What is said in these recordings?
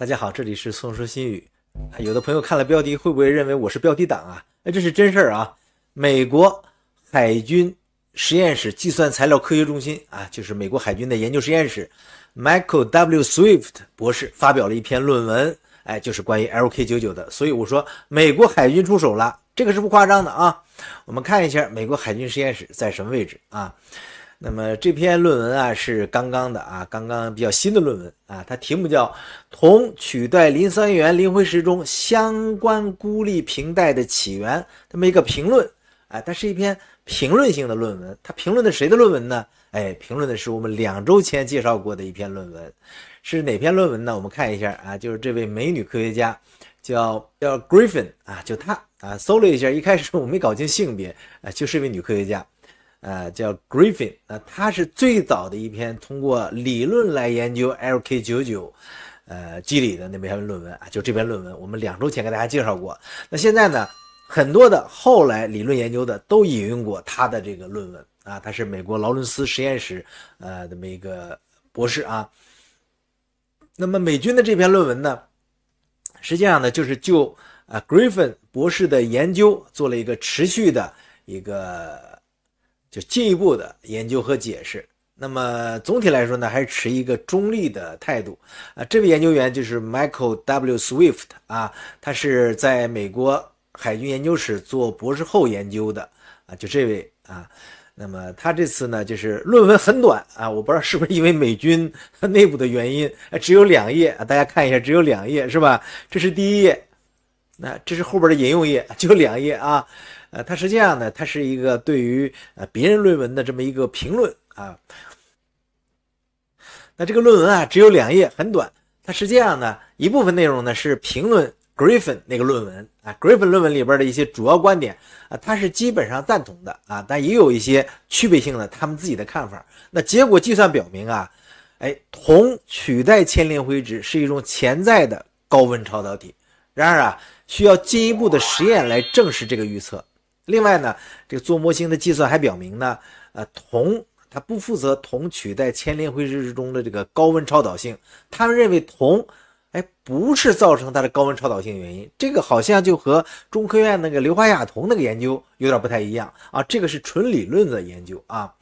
大家好，这里是《宋说新语》啊。有的朋友看了标题，会不会认为我是标题党啊？哎，这是真事儿啊。美国海军实验室计算材料科学中心啊，就是美国海军的研究实验室。Michael W. Swift 博士发表了一篇论文，哎，就是关于 LK99 的。所以我说，美国海军出手了，这个是不夸张的啊。我们看一下美国海军实验室在什么位置啊？那么这篇论文啊是刚刚的啊，刚刚比较新的论文啊，它题目叫《铜取代磷酸盐磷灰石中相关孤立平带的起源》这么一个评论，哎，它是一篇评论性的论文。它评论的谁的论文呢？哎，评论的是我们两周前介绍过的一篇论文，是哪篇论文呢？我们看一下啊，就是这位美女科学家，叫叫 Griffin 啊，就她啊，搜了一下，一开始我没搞清性别，啊，就是一位女科学家。呃，叫 g r i f f i n 呃，他是最早的一篇通过理论来研究 LK99，呃，机理的那篇论文啊，就这篇论文，我们两周前给大家介绍过。那现在呢，很多的后来理论研究的都引用过他的这个论文啊，他是美国劳伦斯实验室呃，这么一个博士啊。那么美军的这篇论文呢，实际上呢，就是就啊 g r i f f i n 博士的研究做了一个持续的一个。就进一步的研究和解释。那么总体来说呢，还是持一个中立的态度。啊，这位研究员就是 Michael W. Swift 啊，他是在美国海军研究室做博士后研究的。啊，就这位啊。那么他这次呢，就是论文很短啊，我不知道是不是因为美军内部的原因，只有两页。啊，大家看一下，只有两页是吧？这是第一页，那这是后边的引用页，就两页啊。呃，它实际上呢，它是一个对于呃别人论文的这么一个评论啊。那这个论文啊只有两页，很短。它实际上呢一部分内容呢是评论 Griffin 那个论文啊，Griffin 论文里边的一些主要观点啊，它是基本上赞同的啊，但也有一些区别性的他们自己的看法。那结果计算表明啊，哎，铜取代铅磷灰质是一种潜在的高温超导体。然而啊，需要进一步的实验来证实这个预测。另外呢，这个做模型的计算还表明呢，呃，铜它不负责铜取代铅磷灰石中的这个高温超导性，他们认为铜，哎，不是造成它的高温超导性原因。这个好像就和中科院那个硫化亚铜那个研究有点不太一样啊。这个是纯理论的研究啊，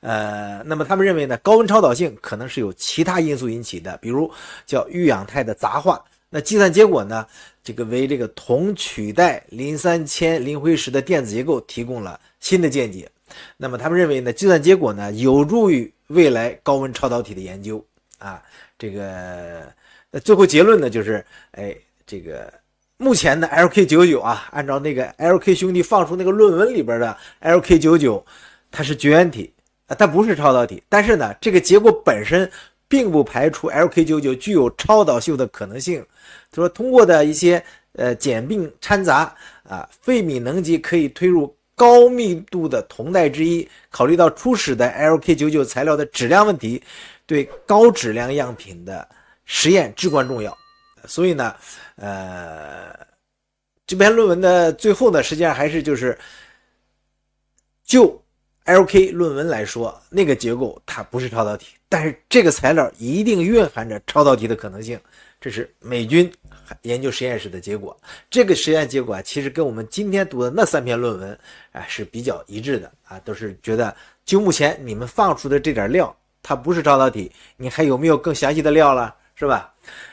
呃，那么他们认为呢，高温超导性可能是有其他因素引起的，比如叫预氧态的杂化。那计算结果呢？这个为这个铜取代磷酸铅磷灰石的电子结构提供了新的见解。那么他们认为呢？计算结果呢？有助于未来高温超导体的研究啊。这个那最后结论呢，就是哎，这个目前的 LK 九九啊，按照那个 LK 兄弟放出那个论文里边的 LK 九九，它是绝缘体啊，它不是超导体。但是呢，这个结果本身。并不排除 LK99 具有超导性的可能性。他说，通过的一些呃简并掺杂啊，费米能级可以推入高密度的铜带之一。考虑到初始的 LK99 材料的质量问题，对高质量样品的实验至关重要。所以呢，呃，这篇论文的最后呢，实际上还是就是就。LK 论文来说，那个结构它不是超导体，但是这个材料一定蕴含着超导体的可能性。这是美军研究实验室的结果。这个实验结果啊，其实跟我们今天读的那三篇论文啊是比较一致的啊，都是觉得就目前你们放出的这点料，它不是超导体。你还有没有更详细的料了？是吧？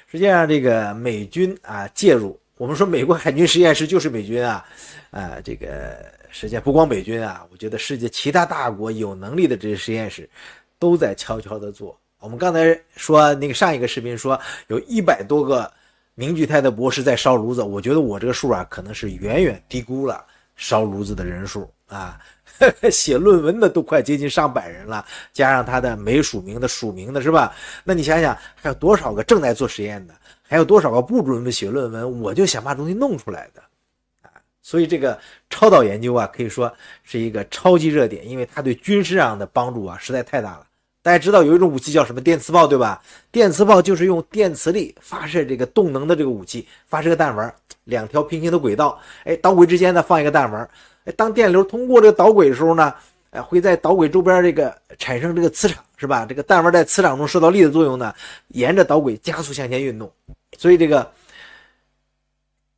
实际上，这个美军啊介入，我们说美国海军实验室就是美军啊，啊这个。实际不光北军啊，我觉得世界其他大国有能力的这些实验室，都在悄悄的做。我们刚才说那个上一个视频说有一百多个凝聚态的博士在烧炉子，我觉得我这个数啊，可能是远远低估了烧炉子的人数啊。写论文的都快接近上百人了，加上他的没署名的、署名的，是吧？那你想想，还有多少个正在做实验的？还有多少个不准备写论文？我就想把东西弄出来的。所以这个超导研究啊，可以说是一个超级热点，因为它对军事上的帮助啊，实在太大了。大家知道有一种武器叫什么电磁炮，对吧？电磁炮就是用电磁力发射这个动能的这个武器，发射个弹丸，两条平行的轨道，哎，导轨之间呢放一个弹丸，哎，当电流通过这个导轨的时候呢，哎，会在导轨周边这个产生这个磁场，是吧？这个弹丸在磁场中受到力的作用呢，沿着导轨加速向前运动，所以这个。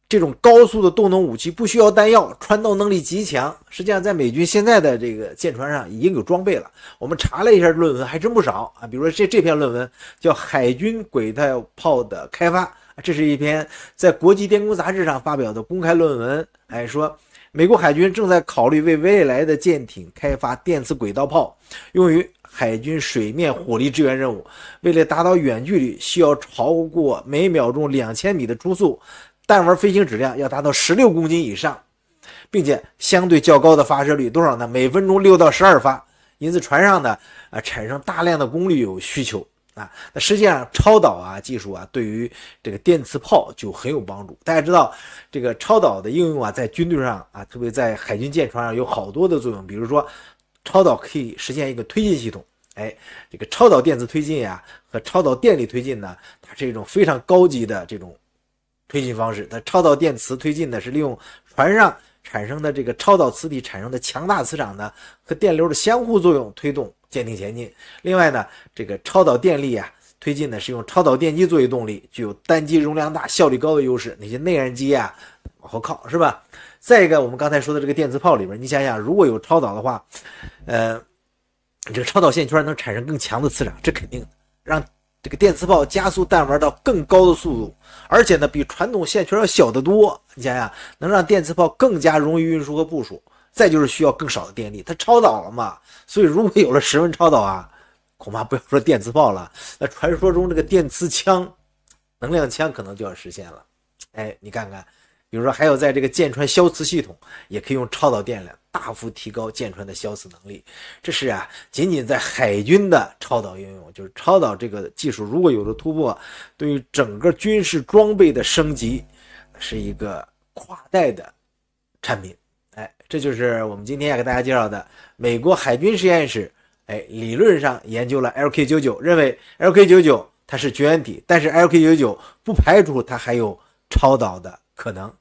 这种高速的动能武器不需要弹药，穿透能力极强。实际上，在美军现在的这个舰船上已经有装备了。我们查了一下论文，还真不少啊。比如说，这这篇论文叫《海军轨道炮的开发》，这是一篇在国际电工杂志上发表的公开论文。哎，说美国海军正在考虑为未来的舰艇开发电磁轨道炮，用于海军水面火力支援任务。为了达到远距离，需要超过每秒钟两千米的初速。弹丸飞行质量要达到十六公斤以上，并且相对较高的发射率多少呢？每分钟六到十二发。因此船上呢啊产生大量的功率有需求啊。那实际上超导啊技术啊对于这个电磁炮就很有帮助。大家知道这个超导的应用啊在军队上啊特别在海军舰船上有好多的作用。比如说超导可以实现一个推进系统，哎，这个超导电磁推进呀和超导电力推进呢，它是一种非常高级的这种。推进方式，它超导电磁推进呢，是利用船上产生的这个超导磁体产生的强大磁场呢和电流的相互作用推动舰艇前进。另外呢，这个超导电力啊推进呢是用超导电机作为动力，具有单机容量大、效率高的优势。那些内燃机啊，往后靠是吧？再一个，我们刚才说的这个电磁炮里边，你想想，如果有超导的话，呃，这个超导线圈能产生更强的磁场，这肯定让。这个电磁炮加速弹丸到更高的速度，而且呢，比传统线圈要小得多。你想想，能让电磁炮更加容易运输和部署。再就是需要更少的电力，它超导了嘛？所以如果有了十分超导啊，恐怕不要说电磁炮了，那传说中这个电磁枪、能量枪可能就要实现了。哎，你看看。比如说，还有在这个舰船消磁系统，也可以用超导电缆大幅提高舰船的消磁能力。这是啊，仅仅在海军的超导应用，就是超导这个技术如果有了突破，对于整个军事装备的升级是一个跨代的产品。哎，这就是我们今天要给大家介绍的美国海军实验室。哎，理论上研究了 LK99，认为 LK99 它是绝缘体，但是 LK99 不排除它还有超导的。可能，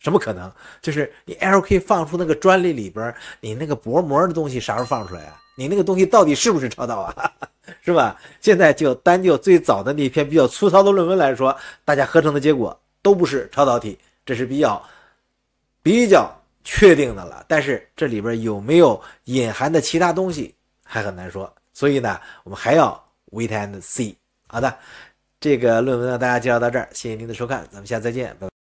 什么可能？就是你 LK 放出那个专利里边，你那个薄膜的东西啥时候放出来啊？你那个东西到底是不是超导啊？是吧？现在就单就最早的那篇比较粗糙的论文来说，大家合成的结果都不是超导体，这是比较比较确定的了。但是这里边有没有隐含的其他东西，还很难说。所以呢，我们还要 wait and see。好的，这个论文呢，大家介绍到这儿，谢谢您的收看，咱们下次再见，拜拜。